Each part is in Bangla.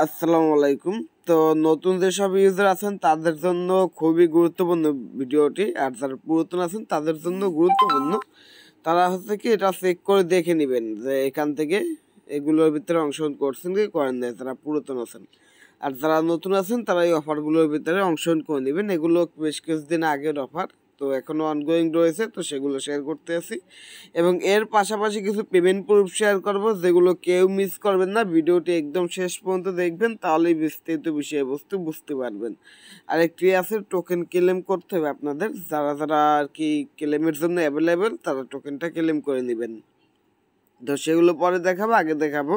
আসসালামু আলাইকুম তো নতুন যেসব ইউজার আছেন তাদের জন্য খুবই গুরুত্বপূর্ণ ভিডিওটি আর যারা পুরাতন আছেন তাদের জন্য গুরুত্বপূর্ণ তারা হচ্ছে কি এটা চেক করে দেখে নেবেন যে এখান থেকে এগুলোর ভিতরে অংশগ্রহণ করছেন কি করেন নাই যারা পুরাতন আছেন আর যারা নতুন আছেন তারা এই অফারগুলোর ভিতরে অংশগ্রহণ করে নেবেন এগুলো বেশ কিছুদিন আগের অফার তো এখনও অনগোয়িং রয়েছে তো সেগুলো শেয়ার করতে আছি এবং এর পাশাপাশি কিছু পেমেন্ট প্রুফ শেয়ার করব যেগুলো কেউ মিস করবেন না ভিডিওটি একদম শেষ পর্যন্ত দেখবেন তাহলেই বিস্তারিত বিষয়বস্তু বুঝতে পারবেন আর একটি আছে টোকেন ক্লেম করতে হবে আপনাদের যারা যারা আর কি ক্লেমের জন্য অ্যাভেলেবেল তারা টোকেনটা ক্লেম করে নেবেন তো সেগুলো পরে দেখাবো আগে দেখাবো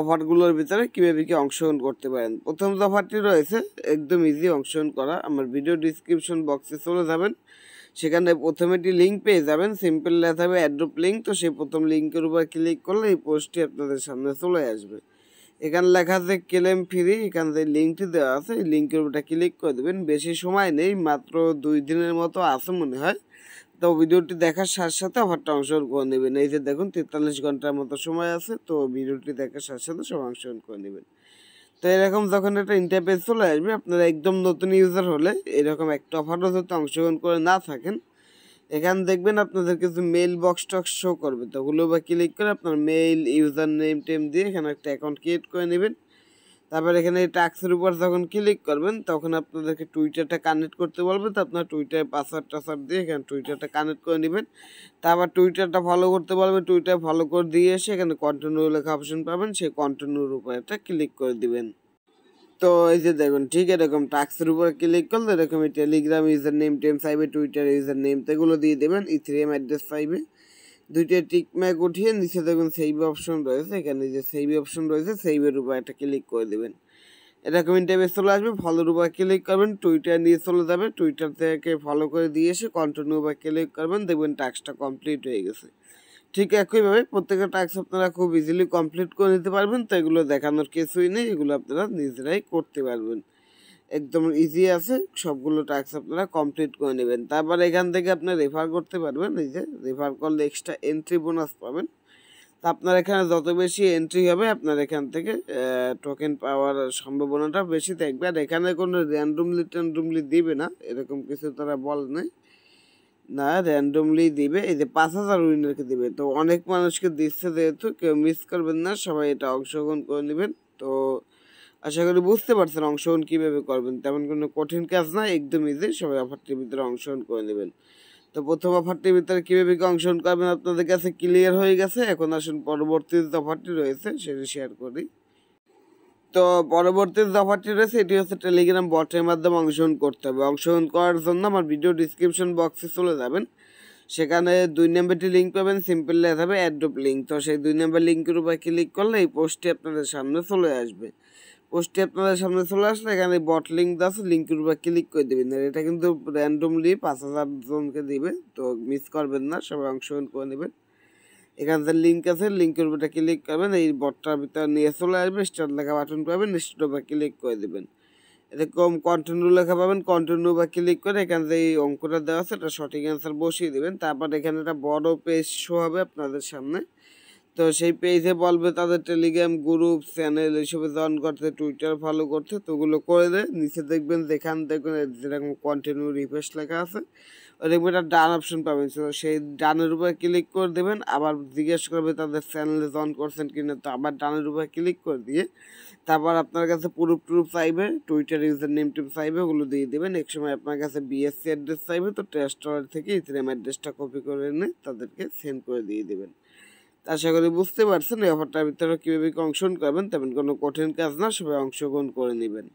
অফারগুলোর ভিতরে কীভাবে কি অংশগ্রহণ করতে পারেন প্রথম যে অফারটি রয়েছে একদম ইজি অংশগ্রহণ করা আমার ভিডিও ডিসক্রিপশন বক্সে চলে যাবেন সেখানে প্রথমে একটি লিঙ্ক পেয়ে যাবেন সিম্পল লেখা হবে অ্যাড্রপ লিঙ্ক তো সেই প্রথম লিঙ্কের উপর ক্লিক করলে এই পোস্টটি আপনাদের সামনে চলে আসবে এখানে লেখা আছে ক্লেম ফ্রি এখানে যে লিঙ্কটি দেওয়া আছে এই লিঙ্কের উপরটা ক্লিক করে দেবেন বেশি সময় নেই মাত্র দুই দিনের মতো আছে মনে হয় তো ভিডিওটি দেখার সাথে সাথে অফারটা অংশগ্রহণ করে নেবেন এই যে দেখুন তেতাল্লিশ ঘন্টার মতো সময় আছে তো ভিডিওটি দেখার সাথে সাথে সব অংশগ্রহণ করে নেবেন তো এরকম যখন একটা ইন্টারপেজ চলে আসবে আপনারা একদম নতুন ইউজার হলে এরকম একটা অফারও যদি অংশগ্রহণ করে না থাকেন এখানে দেখবেন আপনাদের কিছু মেইল বক্স টক্স শো করবে তো ওগুলো বা ক্লিক করে আপনার মেইল ইউজার নেম টেম দিয়ে এখানে একটা অ্যাকাউন্ট ক্রিয়েট করে নেবেন তারপর এখানে এই ট্যাক্সের উপর যখন ক্লিক করবেন তখন আপনাদেরকে টুইটারটা কানেক্ট করতে বলবে তো আপনার টুইটারে পাসওয়ার্ড টাসওয়ার্ড দিয়ে এখানে টুইটারটা কানেক্ট করে নেবেন তারপর টুইটারটা ফলো করতে বলবে টুইটার ফলো করে দিয়ে এসে এখানে কন্টিনিউ লেখা অপশন পাবেন সেই কন্টিনিউর উপরে একটা ক্লিক করে দিবেন তো এই যে দেখুন ঠিক এরকম টাক্সের উপর ক্লিক করলে এরকম এই টেলিগ্রাম ইউজার নেম টেম সাইবে টুইটার ইউজার নেম তো এগুলো দিয়ে দেবেন ইথ্রিএম অ্যাড্রেস ফাইভে দুইটা ম্যাক উঠিয়ে নিচে দেখবেন সেভ অপশন রয়েছে এখানে যে সেভ অপশন রয়েছে সেইভের উপর একটা ক্লিক করে দেবেন এটা কমেন্ট টাইপে চলে আসবে ফলোর উপর ক্লিক করবেন টুইটার নিয়ে চলে যাবে টুইটার থেকে ফলো করে দিয়ে এসে কন্টিনিউ বা ক্লিক করবেন দেখবেন টাস্কটা কমপ্লিট হয়ে গেছে ঠিক একইভাবে প্রত্যেকটা টাস্ক আপনারা খুব ইজিলি কমপ্লিট করে নিতে পারবেন তো এগুলো দেখানোর কিছুই নেই এগুলো আপনারা নিজেরাই করতে পারবেন একদম ইজি আছে সবগুলো টাস্ক আপনারা কমপ্লিট করে নেবেন তারপর এখান থেকে আপনি রেফার করতে পারবেন এই যে রেফার করলে এক্সট্রা এন্ট্রি বোনাস পাবেন তা আপনার এখানে যত বেশি এন্ট্রি হবে আপনার এখান থেকে টোকেন পাওয়ার সম্ভাবনাটা বেশি থাকবে আর এখানে কোনো র্যান্ডমলি ট্যান্ডমলি দিবে না এরকম কিছু তারা বল নেই না র্যান্ডমলি দিবে এই যে পাঁচ হাজার উইনারকে দিবে তো অনেক মানুষকে দিচ্ছে যেহেতু কেউ মিস করবেন না সবাই এটা অংশগ্রহণ করে নেবেন তো আশা করি বুঝতে পারছেন অংশগ্রহণ কীভাবে করবেন তেমন কোনো কঠিন কাজ না একদম ইজি সবাই অফারটির ভিতরে অংশগ্রহণ করে নেবেন তো প্রথম অফারটির ভিতরে কীভাবে অংশগ্রহণ করবেন আপনাদের কাছে ক্লিয়ার হয়ে গেছে এখন আসুন পরবর্তী যে অফারটি রয়েছে সেটি শেয়ার করি তো পরবর্তী যে অফারটি রয়েছে এটি হচ্ছে টেলিগ্রাম বটের মাধ্যমে অংশগ্রহণ করতে হবে অংশগ্রহণ করার জন্য আমার ভিডিও ডিসক্রিপশন বক্সে চলে যাবেন সেখানে দুই নাম্বারটি লিঙ্ক পাবেন সিম্পল লেখা হবে অ্যাড্রপ লিঙ্ক তো সেই দুই নাম্বার লিঙ্কের উপরে ক্লিক করলে এই পোস্টটি আপনাদের সামনে চলে আসবে পোস্টটি আপনাদের সামনে চলে আসলে এখানে বট লিঙ্ক আছে লিঙ্কের উপর ক্লিক করে দেবেন আর এটা কিন্তু র্যান্ডমলি পাঁচ হাজার জনকে দেবে তো মিস করবেন না সবাই অংশগ্রহণ করে নেবেন এখান থেকে লিঙ্ক আছে লিঙ্কের উপরে ক্লিক করবেন এই বটটার ভিতরে নিয়ে চলে আসবে স্টার লেখা বাটন পাবেন স্টার উপরে ক্লিক করে দেবেন এরকম কন্টিনিউ লেখা পাবেন কন্টিনিউ বা ক্লিক করে এখান থেকে এই অঙ্কটা দেওয়া আছে এটা সঠিক অ্যান্সার বসিয়ে দেবেন তারপর এখানে একটা বড় পেজ শো হবে আপনাদের সামনে তো সেই পেজে বলবে তাদের টেলিগ্রাম গ্রুপ চ্যানেল এইসবে জয়েন করতে টুইটার ফলো করতে তো ওগুলো করে দেয় নিচে দেখবেন যেখান দেখবেন যেরকম কন্টিনিউ রিফ্রেশ লেখা আছে ওই দেখবেন একটা ডান অপশন পাবেন তো সেই ডানের উপরে ক্লিক করে দেবেন আবার জিজ্ঞেস করবে তাদের চ্যানেলে জয়েন করছেন কিনা তো আবার ডানের উপরে ক্লিক করে দিয়ে তারপর আপনার কাছে প্রুফ টুরুফ চাইবে টুইটার ইউজার নেম টেম চাইবে ওগুলো দিয়ে দেবেন এক সময় আপনার কাছে বিএসসি অ্যাড্রেস চাইবে তো টেস্ট থেকে ইথেরিয়াম অ্যাড্রেসটা কপি করে এনে তাদেরকে সেন্ড করে দিয়ে দেবেন আশা করি বুঝতে পারছেন এই অফারটার ভিতরে কীভাবে অংশগ্রহণ করবেন তেমন কোনো কঠিন কাজ না সবাই অংশগ্রহণ করে নেবেন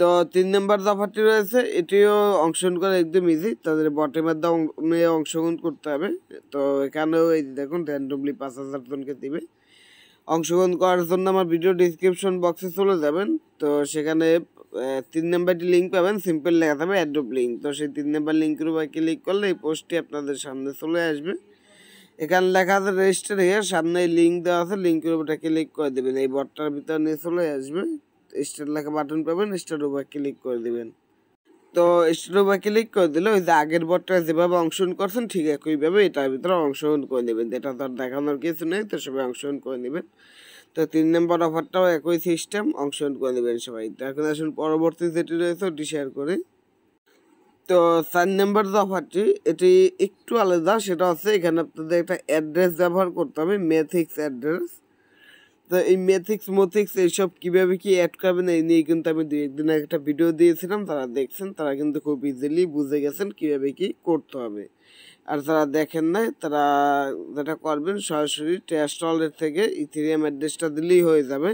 তো তিন নম্বর দফাটি রয়েছে এটিও অংশগ্রহণ করা একদম ইজি তাদের বটেমের দমে অংশগ্রহণ করতে হবে তো এখানেও এই দেখুন র্যান্ডমলি পাঁচ হাজার জনকে দিবে অংশগ্রহণ করার জন্য আমার ভিডিও ডিসক্রিপশন বক্সে চলে যাবেন তো সেখানে তিন নাম্বারটি লিঙ্ক পাবেন সিম্পল লেখা থাকবে অ্যাড্রপ লিঙ্ক তো সেই তিন নাম্বার লিঙ্কের উপর ক্লিক করলে এই পোস্টটি আপনাদের সামনে চলে আসবে এখানে লেখা আছে রেজিস্টার হয়ে সামনে লিঙ্ক দেওয়া আছে লিঙ্কের উপরে ক্লিক করে দেবেন এই বটটার ভিতরে নিয়ে চলে আসবে স্টার লেখা বাটন পাবেন স্টার উপরে ক্লিক করে দেবেন তো স্টার উপরে ক্লিক করে দিলে ওই যে আগের বটটা যেভাবে অংশগ্রহণ করছেন ঠিক একইভাবে এটার ভিতরে অংশগ্রহণ করে নেবেন এটা তো আর দেখানোর কিছু নেই তো সবাই অংশগ্রহণ করে নেবেন তো তিন নম্বর অফারটাও একই সিস্টেম অংশগ্রহণ করে নেবেন সবাই তো এখন আসুন পরবর্তী যেটি রয়েছে ওটি শেয়ার করি তো চার নাম্বার যে অফারটি এটি একটু আলাদা সেটা হচ্ছে এখানে আপনাদের একটা অ্যাড্রেস ব্যবহার করতে হবে মেথিক্স অ্যাড্রেস তো এই মেথিক্স মোথিক্স এইসব কীভাবে কি অ্যাড করবেন এই নিয়ে কিন্তু আমি দু একদিন আগে একটা ভিডিও দিয়েছিলাম তারা দেখছেন তারা কিন্তু খুব ইজিলি বুঝে গেছেন কীভাবে কি করতে হবে আর যারা দেখেন নাই তারা যেটা করবেন সরাসরি ট্যাস্ট ওয়ালেট থেকে ইথেরিয়াম অ্যাড্রেসটা দিলেই হয়ে যাবে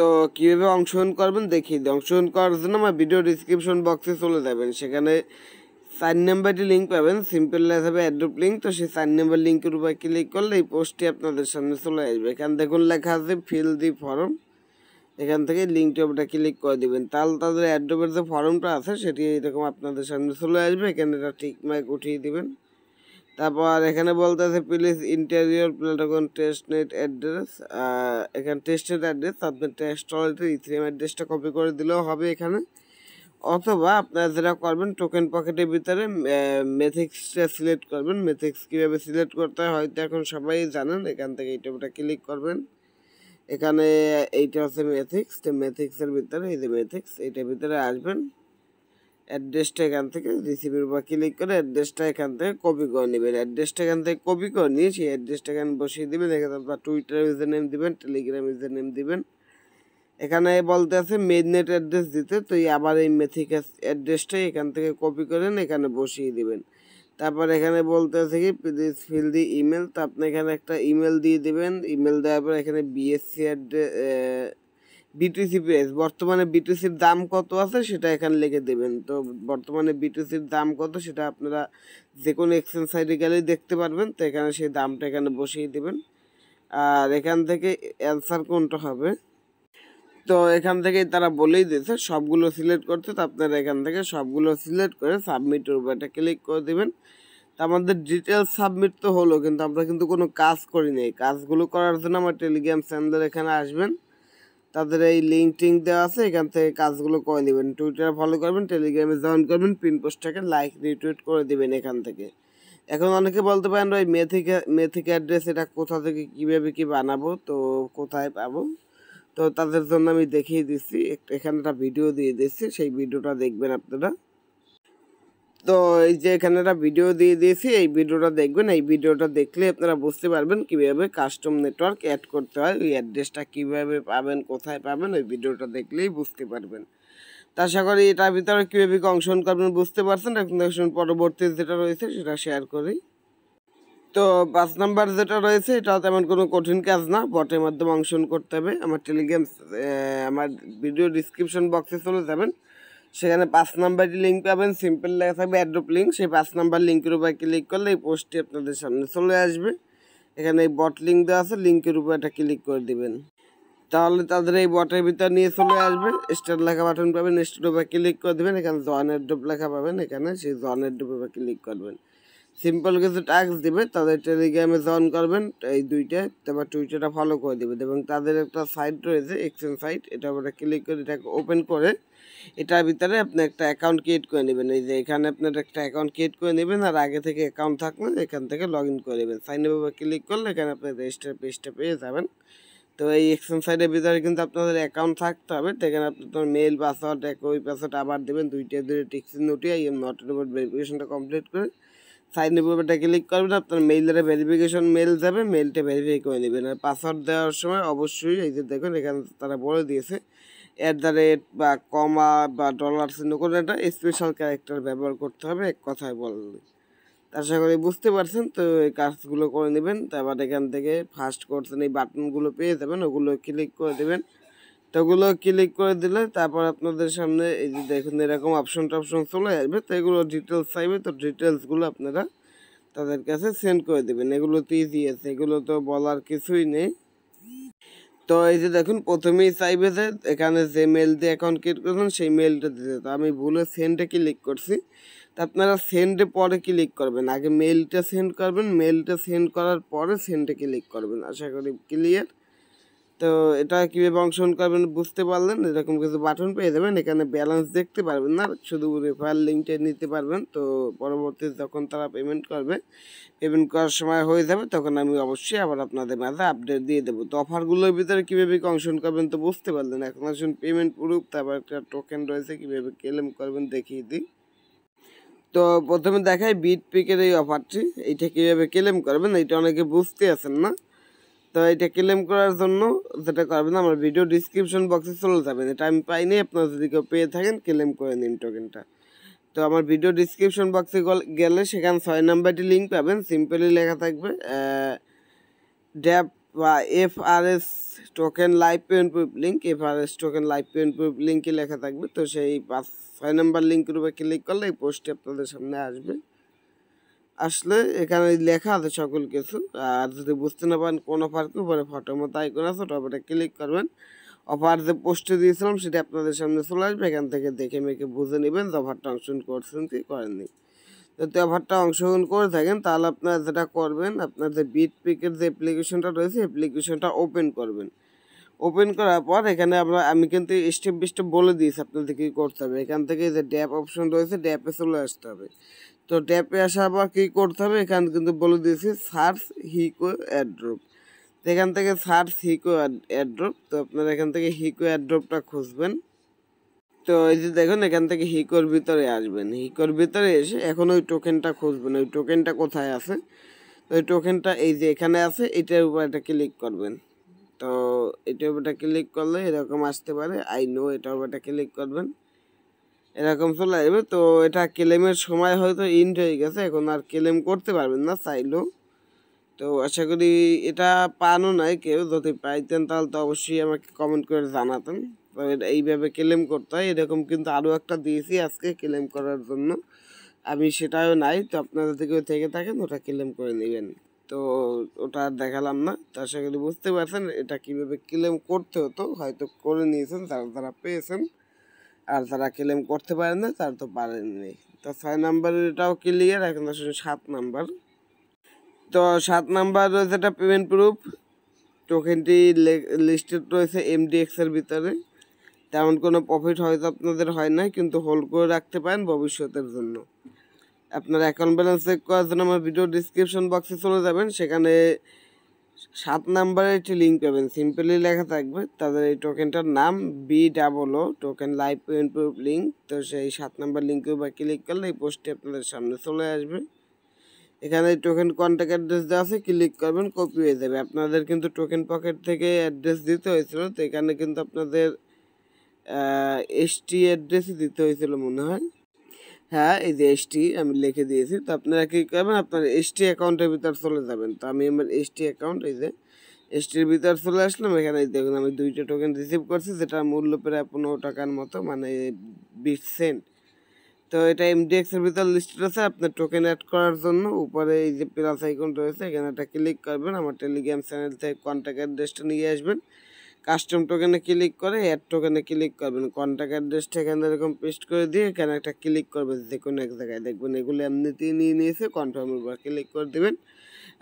তো কীভাবে অংশগ্রহণ করবেন দেখিয়ে দিই অংশগ্রহণ করার জন্য আমার ভিডিও ডিসক্রিপশন বক্সে চলে যাবেন সেখানে চার নাম্বারটি লিঙ্ক পাবেন সিম্পল হিসাবে অ্যাড্রপ লিঙ্ক তো সেই চার নাম্বার লিঙ্কের উপর ক্লিক করলে এই পোস্টটি আপনাদের সামনে চলে আসবে এখান দেখুন লেখা আছে ফিল দি ফর্ম এখান থেকে লিঙ্কটি ওটা ক্লিক করে দেবেন তাহলে তাদের অ্যাড্রপের যে ফর্মটা আছে সেটি এরকম আপনাদের সামনে চলে আসবে এখানে এটা ঠিক মাইক উঠিয়ে দেবেন তারপর এখানে বলতেছে please enter your Polygon testnet address এখানে টেস্টের অ্যাড্রেস আপনার টেস্ট ওয়ালেটের অ্যাড্রেসটা কপি করে দিলেও হবে এখানে অথবা আপনারা যেটা করবেন টোকেন পকেটের ভিতরে মেথিক্সটা সিলেক্ট করবেন মেথিক্স কীভাবে সিলেক্ট করতে হয় হয়তো এখন সবাই জানেন এখান থেকে এইটা ওটা ক্লিক করবেন এখানে এইটা হচ্ছে মেথিক্স তো মেথিক্সের ভিতরে এই যে মেথিক্স এইটার ভিতরে আসবেন অ্যাড্রেসটা এখান থেকে রিসিভের উপর ক্লিক করে অ্যাড্রেসটা এখান থেকে কপি করে নেবেন অ্যাড্রেসটা এখান থেকে কপি করে নিয়ে সেই অ্যাড্রেসটা এখানে বসিয়ে দেবেন এখানে আপনার টুইটার ইউজার নেম দেবেন টেলিগ্রাম ইউজার নেম দেবেন এখানে বলতে আছে নেট অ্যাড্রেস দিতে তো আবার এই মেথিক অ্যাড্রেসটাই এখান থেকে কপি করেন এখানে বসিয়ে দেবেন তারপর এখানে বলতে আছে কি প্লিজ ফিল দি ইমেল তো আপনি এখানে একটা ইমেল দিয়ে দেবেন ইমেল দেওয়ার পর এখানে বিএসসি অ্যাড্রেস বিটিসি পেজ বর্তমানে বিটিসির দাম কত আছে সেটা এখানে লিখে দেবেন তো বর্তমানে বিটিসির দাম কত সেটা আপনারা যে কোনো এক্সচেঞ্জ সাইডে গেলেই দেখতে পারবেন তো এখানে সেই দামটা এখানে বসিয়ে দেবেন আর এখান থেকে অ্যান্সার কোনটা হবে তো এখান থেকে তারা বলেই দিয়েছে সবগুলো সিলেক্ট করতে তো আপনারা এখান থেকে সবগুলো সিলেক্ট করে সাবমিটের উপরটা ক্লিক করে দেবেন তো আমাদের ডিটেলস সাবমিট তো হলো কিন্তু আমরা কিন্তু কোনো কাজ করি নাই কাজগুলো করার জন্য আমার টেলিগ্রাম চ্যানেলের এখানে আসবেন তাদের এই লিঙ্ক টিঙ্ক দেওয়া আছে এখান থেকে কাজগুলো করে নেবেন টুইটারে ফলো করবেন টেলিগ্রামে জয়েন করবেন পিন পোস্টটাকে লাইক রিটুইট করে দেবেন এখান থেকে এখন অনেকে বলতে পারেন ওই মেথিকা মেথিক অ্যাড্রেস এটা কোথা থেকে কীভাবে কী বানাবো তো কোথায় পাবো তো তাদের জন্য আমি দেখিয়ে দিচ্ছি এখানে একটা ভিডিও দিয়ে দিচ্ছি সেই ভিডিওটা দেখবেন আপনারা তো এই যে এখানে একটা ভিডিও দিয়ে দিয়েছি এই ভিডিওটা দেখবেন এই ভিডিওটা দেখলে আপনারা বুঝতে পারবেন কীভাবে কাস্টম নেটওয়ার্ক অ্যাড করতে হয় ওই অ্যাড্রেসটা কীভাবে পাবেন কোথায় পাবেন ওই ভিডিওটা দেখলেই বুঝতে পারবেন তা আশা করি এটার ভিতরে কীভাবে অংশগ্রহণ করবেন বুঝতে পারছেন এখন পরবর্তী যেটা রয়েছে সেটা শেয়ার করি তো পাঁচ নাম্বার যেটা রয়েছে এটাও তেমন কোনো কঠিন কাজ না বটের মাধ্যমে অংশগ্রহণ করতে হবে আমার টেলিগ্রাম আমার ভিডিও ডিসক্রিপশন বক্সে চলে যাবেন সেখানে পাঁচ নাম্বারই লিঙ্ক পাবেন সিম্পল লেখা থাকবে অ্যাড্রপ লিঙ্ক সেই পাঁচ নাম্বার লিঙ্কের উপরে ক্লিক করলে এই পোস্টটি আপনাদের সামনে চলে আসবে এখানে এই বট লিঙ্ক দেওয়া আছে লিঙ্কের উপরে এটা ক্লিক করে দিবেন তাহলে তাদের এই বটের ভিতর নিয়ে চলে আসবে স্টার লেখা বাটন পাবেন স্টার উপরে ক্লিক করে দেবেন এখানে জনের ডোপ লেখা পাবেন এখানে সেই জনের ডোপ উপরে ক্লিক করবেন সিম্পল কিছু টাস্ক দেবে তাদের টেলিগ্রামে জয়েন করবেন এই দুইটা তারপর টুইটারটা ফলো করে দেবেন এবং তাদের একটা সাইট রয়েছে এক্সচেঞ্জ সাইট এটা ওপরে ক্লিক করে এটাকে ওপেন করে এটার ভিতরে আপনি একটা অ্যাকাউন্ট ক্রিয়েট করে নেবেন এই যে এখানে আপনার একটা অ্যাকাউন্ট ক্রিয়েট করে নেবেন আর আগে থেকে অ্যাকাউন্ট থাকলে এখান থেকে লগ ইন করে নেবেন সাইন আপ ক্লিক করলে এখানে আপনি রেজিস্টার পেজটা পেয়ে যাবেন তো এই এক্সচেঞ্জ সাইডের ভিতরে কিন্তু আপনাদের অ্যাকাউন্ট থাকতে হবে সেখানে আপনার মেল পাসওয়ার্ড একই পাসওয়ার্ড আবার দেবেন দুইটা দুটো টিক্সিন আই এই নটের উপর ভেরিফিকেশনটা কমপ্লিট করে সাইন উপরটা ক্লিক করবেন আপনার মেইলের ভেরিফিকেশন মেল যাবে মেলটা ভেরিফাই করে নেবেন আর পাসওয়ার্ড দেওয়ার সময় অবশ্যই এই যে দেখুন এখানে তারা বলে দিয়েছে অ্যাট দ্য রেট বা কমা বা ডলার চিহ্ন করে একটা স্পেশাল ক্যারেক্টার ব্যবহার করতে হবে এক কথায় বললে আশা করি বুঝতে পারছেন তো এই কাজগুলো করে নেবেন তারপর এখান থেকে ফার্স্ট করছেন এই বাটনগুলো পেয়ে যাবেন ওগুলো ক্লিক করে দেবেন তো ওগুলো ক্লিক করে দিলে তারপর আপনাদের সামনে এই যে দেখুন এরকম অপশন টপশন চলে আসবে তো এগুলো ডিটেলস চাইবে তো ডিটেলসগুলো আপনারা তাদের কাছে সেন্ড করে দেবেন এগুলো তো ইজি আছে এগুলো তো বলার কিছুই নেই তো এই যে দেখুন প্রথমেই চাইবে যে এখানে যে মেল দিয়ে অ্যাকাউন্ট ক্রিয়েট করেছেন সেই মেলটা দিতে তো আমি ভুলে সেন্ডে ক্লিক করছি তা আপনারা সেন্ডে পরে ক্লিক করবেন আগে মেলটা সেন্ড করবেন মেলটা সেন্ড করার পরে সেন্ডে ক্লিক করবেন আশা করি ক্লিয়ার তো এটা কীভাবে অংশগ্রহণ করবেন বুঝতে পারলেন এরকম কিছু বাটন পেয়ে যাবেন এখানে ব্যালেন্স দেখতে পারবেন না শুধু রেফার লিঙ্কটা নিতে পারবেন তো পরবর্তী যখন তারা পেমেন্ট করবে পেমেন্ট করার সময় হয়ে যাবে তখন আমি অবশ্যই আবার আপনাদের মাঝে আপডেট দিয়ে দেবো তো অফারগুলোর ভিতরে কীভাবে অংশগ্রহণ করবেন তো বুঝতে পারলেন এখন আসুন পেমেন্ট প্রুফ তারপর একটা টোকেন রয়েছে কীভাবে ক্লেম করবেন দেখিয়ে দিই তো প্রথমে দেখায় বিট পিকের এই অফারটি এইটা কীভাবে ক্লেম করবেন এইটা অনেকে বুঝতে আছেন না তো এটা ক্লেম করার জন্য যেটা করবেন আমার ভিডিও ডিসক্রিপশন বক্সে চলে যাবেন এটা আমি পাইনি আপনারা যদি কেউ পেয়ে থাকেন ক্লেম করে নিন টোকেনটা তো আমার ভিডিও ডিসক্রিপশন বক্সে গেলে সেখানে ছয় নাম্বারটি লিঙ্ক পাবেন সিম্পলি লেখা থাকবে ড্যাপ বা F R S token live payment proof link F R S token live payment proof লিঙ্কে লেখা থাকবে তো সেই পাঁচ ছয় নাম্বার লিঙ্কের উপরে ক্লিক করলে এই পোস্টটি আপনাদের সামনে আসবে আসলে এখানে লেখা আছে সকল কিছু আর যদি বুঝতে না পারেন কোন অফারকে উপরে ফটো মতো আইকন আছে ওটা উপরে ক্লিক করবেন অফার যে পোস্টে দিয়েছিলাম সেটা আপনাদের সামনে চলে আসবে এখান থেকে দেখে মেখে বুঝে নেবেন যে অফারটা অংশগ্রহণ করছেন কি করেননি যদি অফারটা অংশগ্রহণ করে থাকেন তাহলে আপনারা যেটা করবেন আপনার যে বিট পিকের যে অ্যাপ্লিকেশনটা রয়েছে অ্যাপ্লিকেশনটা ওপেন করবেন ওপেন করার পর এখানে আমরা আমি কিন্তু স্টেপ বাই স্টেপ বলে দিয়েছি আপনাদের কী করতে হবে এখান থেকে যে ড্যাপ অপশন রয়েছে ড্যাপে চলে আসতে হবে তো ট্যাপে আসা বা কী করতে হবে এখান কিন্তু বলে দিয়েছি সার্চ হিকো অ্যাড্রপ এখান থেকে সার্চ হিকো অ্যাড্রপ তো আপনারা এখান থেকে হিকো অ্যাড্রপটা খুঁজবেন তো এই যে দেখুন এখান থেকে হিকোর ভিতরে আসবেন হিকোর ভিতরে এসে এখন ওই টোকেনটা খুঁজবেন ওই টোকেনটা কোথায় আছে তো ওই টোকেনটা এই যে এখানে আছে এটার উপর এটা ক্লিক করবেন তো এটার উপর ক্লিক করলে এরকম আসতে পারে আই নো এটার উপর ক্লিক করবেন এরকম চলে আসবে তো এটা ক্লেমের সময় হয়তো ইন্ড হয়ে গেছে এখন আর ক্লেম করতে পারবেন না চাইলেও তো আশা করি এটা পানও নাই কেউ যদি পাইতেন তাহলে তো অবশ্যই আমাকে কমেন্ট করে জানাতেন তো এইভাবে ক্লেম করতে হয় এরকম কিন্তু আরও একটা দিয়েছি আজকে ক্লেম করার জন্য আমি সেটাও নাই তো আপনারা থেকে থেকে থাকেন ওটা ক্লেম করে নেবেন তো ওটা আর দেখালাম না তো আশা করি বুঝতে পারছেন এটা কীভাবে ক্লেম করতে হতো হয়তো করে নিয়েছেন যারা যারা পেয়েছেন আর তারা ক্লেম করতে পারে না তারা তো পারেননি তো ছয় নাম্বারটাও ক্লিয়ার এখন আসলে সাত নাম্বার তো সাত নাম্বার রয়েছে একটা পেমেন্ট প্রুফ টোকেনটি লিস্টেড রয়েছে এমডিএক্সের ভিতরে তেমন কোনো প্রফিট হয়তো আপনাদের হয় না কিন্তু হোল্ড করে রাখতে পারেন ভবিষ্যতের জন্য আপনার অ্যাকাউন্ট ব্যালেন্স চেক করার জন্য আমার ভিডিও ডিসক্রিপশন বক্সে চলে যাবেন সেখানে সাত নাম্বারে একটি লিঙ্ক পাবেন সিম্পলি লেখা থাকবে তাদের এই টোকেনটার নাম B double O token live improve link তো সেই সাত নাম্বার লিঙ্কে বা ক্লিক করলে এই পোস্টটি আপনাদের সামনে চলে আসবে এখানে টোকেন কন্ট্যাক্ট অ্যাড্রেস দেওয়া আছে ক্লিক করবেন কপি হয়ে যাবে আপনাদের কিন্তু টোকেন পকেট থেকে অ্যাড্রেস দিতে হয়েছিল তো এখানে কিন্তু আপনাদের এসটি অ্যাড্রেসই দিতে হয়েছিল মনে হয় হ্যাঁ এই যে এসটি আমি লিখে দিয়েছি তো আপনারা কী করবেন আপনার এসটি অ্যাকাউন্টের ভিতর চলে যাবেন তো আমি আমার এসটি অ্যাকাউন্ট এই যে এসটির ভিতর চলে আসলাম এখানে দেখুন আমি দুইটা টোকেন রিসিভ করছি যেটা মূল্য প্রায় পনেরো টাকার মতো মানে বিশ সেন্ট তো এটা এমডিএক্সের ভিতর লিস্টেড আছে আপনার টোকেন অ্যাড করার জন্য উপরে এই যে প্লাস আইকন রয়েছে এখানে একটা ক্লিক করবেন আমার টেলিগ্রাম চ্যানেল থেকে কন্ট্যাক্ট অ্যাড্রেসটা নিয়ে আসবেন কাস্টম টোকেনে ক্লিক করে অ্যাড টোকেনে ক্লিক করবেন কন্ট্যাক্ট অ্যাড্রেসটা এখানে এরকম পেস্ট করে দিয়ে এখানে একটা ক্লিক করবেন যে কোনো এক জায়গায় দেখবেন এগুলো এমনিতেই নিয়ে নিয়েছে কনফার্মের উপর ক্লিক করে দেবেন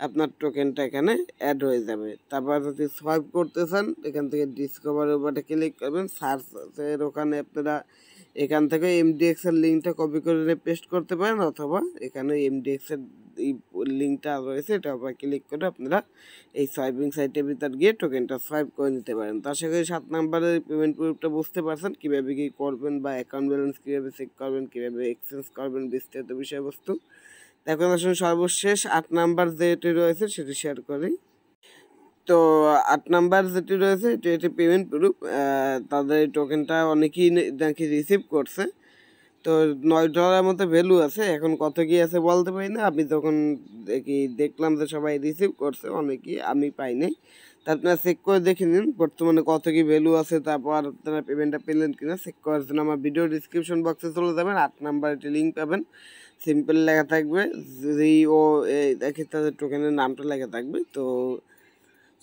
আপনার টোকেনটা এখানে অ্যাড হয়ে যাবে তারপর যদি সোয়াইপ করতে চান এখান থেকে ডিসকভার উপরে ক্লিক করবেন সার্চের ওখানে আপনারা এখান থেকে এমডিএক্স এর লিঙ্কটা কপি করে পেস্ট করতে পারেন অথবা এখানে এমডিএক্স এর এই লিঙ্কটা রয়েছে এটা আবার ক্লিক করে আপনারা এই সোয়াইপিং সাইটের ভিতর গিয়ে টোকেনটা সোয়াইপ করে নিতে পারেন তার সাথে সাত নাম্বারের পেমেন্ট প্রুফটা বুঝতে পারছেন কীভাবে কী করবেন বা অ্যাকাউন্ট ব্যালেন্স কীভাবে চেক করবেন কীভাবে এক্সচেঞ্জ করবেন বিস্তারিত বিষয়বস্তু এখন আসুন সর্বশেষ আট নাম্বার যেটি রয়েছে সেটি শেয়ার করি তো আট নাম্বার যেটি রয়েছে এটি একটি পেমেন্ট প্রুফ তাদের এই টোকেনটা অনেকেই নাকি রিসিভ করছে তো নয় ডলারের মতো ভ্যালু আছে এখন কত কি আছে বলতে পারি না আমি তখন দেখি দেখলাম যে সবাই রিসিভ করছে অনেকেই আমি পাই নাই তা আপনারা চেক করে দেখে নিন বর্তমানে কত কি ভ্যালু আছে তারপর আপনারা পেমেন্টটা পেলেন কিনা চেক করার জন্য আমার ভিডিও ডিসক্রিপশন বক্সে চলে যাবেন আট নাম্বার একটি লিঙ্ক পাবেন সিম্পল লেখা থাকবে যদি ও তাদের টোকেনের নামটা লেখা থাকবে তো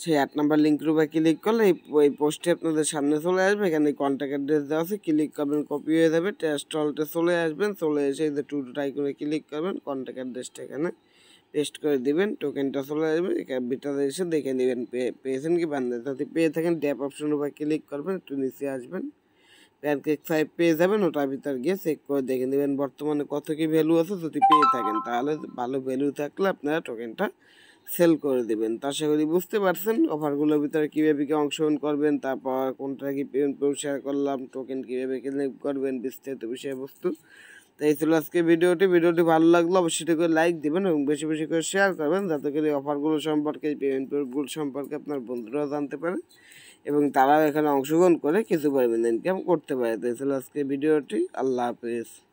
সেই আট নাম্বার লিঙ্কের উপরে ক্লিক করলে এই পোস্টটি আপনাদের সামনে চলে আসবে এখানে কন্ট্যাক্ট অ্যাড্রেস দেওয়া আছে ক্লিক করবেন কপি হয়ে যাবে টেস্ট হলতে চলে আসবেন চলে এসে যে টু টু টাই করে ক্লিক করবেন কন্ট্যাক্ট অ্যাড্রেসটা এখানে পেস্ট করে দিবেন টোকেনটা চলে আসবে ভিটাতে এসে দেখে নেবেন পে পেয়েছেন কি বান্ধবে যদি পেয়ে থাকেন ড্যাপ অপশন উপরে ক্লিক করবেন একটু নিচে আসবেন কেক সাইড পেয়ে যাবেন ওটার ভিতর গিয়ে চেক করে দেখে নেবেন বর্তমানে কত কি ভ্যালু আছে যদি পেয়ে থাকেন তাহলে ভালো ভ্যালু থাকলে আপনারা টোকেনটা সেল করে দেবেন তা আশা করি বুঝতে পারছেন অফারগুলোর ভিতরে কীভাবে কী অংশগ্রহণ করবেন তারপর কোনটা কী পেমেন্ট শেয়ার করলাম টোকেন কীভাবে ক্লেম করবেন বিস্তারিত বিষয়বস্তু তাই ছিল আজকে ভিডিওটি ভিডিওটি ভালো লাগলো অবশ্যই করে লাইক দেবেন এবং বেশি বেশি করে শেয়ার করবেন যাতে করে অফারগুলো সম্পর্কে পেমেন্ট প্রুফগুলো সম্পর্কে আপনার বন্ধুরাও জানতে পারে এবং তারাও এখানে অংশগ্রহণ করে কিছু পরিমাণ ইনকাম করতে পারে তাই এই ছিল আজকে ভিডিওটি আল্লাহ হাফিজ